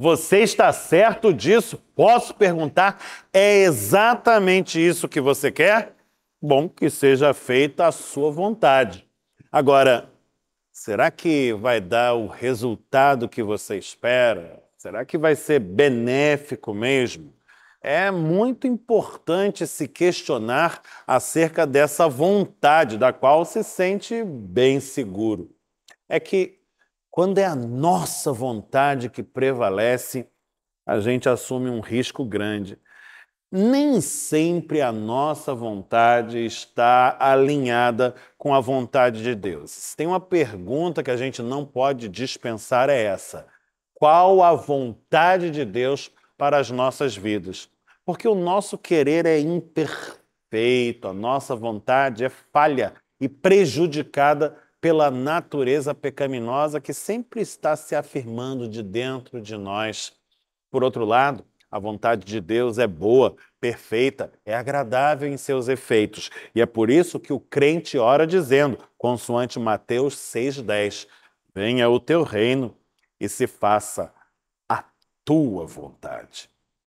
Você está certo disso? Posso perguntar? É exatamente isso que você quer? Bom, que seja feita a sua vontade. Agora, será que vai dar o resultado que você espera? Será que vai ser benéfico mesmo? É muito importante se questionar acerca dessa vontade da qual se sente bem seguro. É que quando é a nossa vontade que prevalece, a gente assume um risco grande. Nem sempre a nossa vontade está alinhada com a vontade de Deus. tem uma pergunta que a gente não pode dispensar é essa: qual a vontade de Deus para as nossas vidas? Porque o nosso querer é imperfeito, a nossa vontade é falha e prejudicada pela natureza pecaminosa que sempre está se afirmando de dentro de nós. Por outro lado, a vontade de Deus é boa, perfeita, é agradável em seus efeitos. E é por isso que o crente ora dizendo, consoante Mateus 6,10: Venha o teu reino e se faça a tua vontade.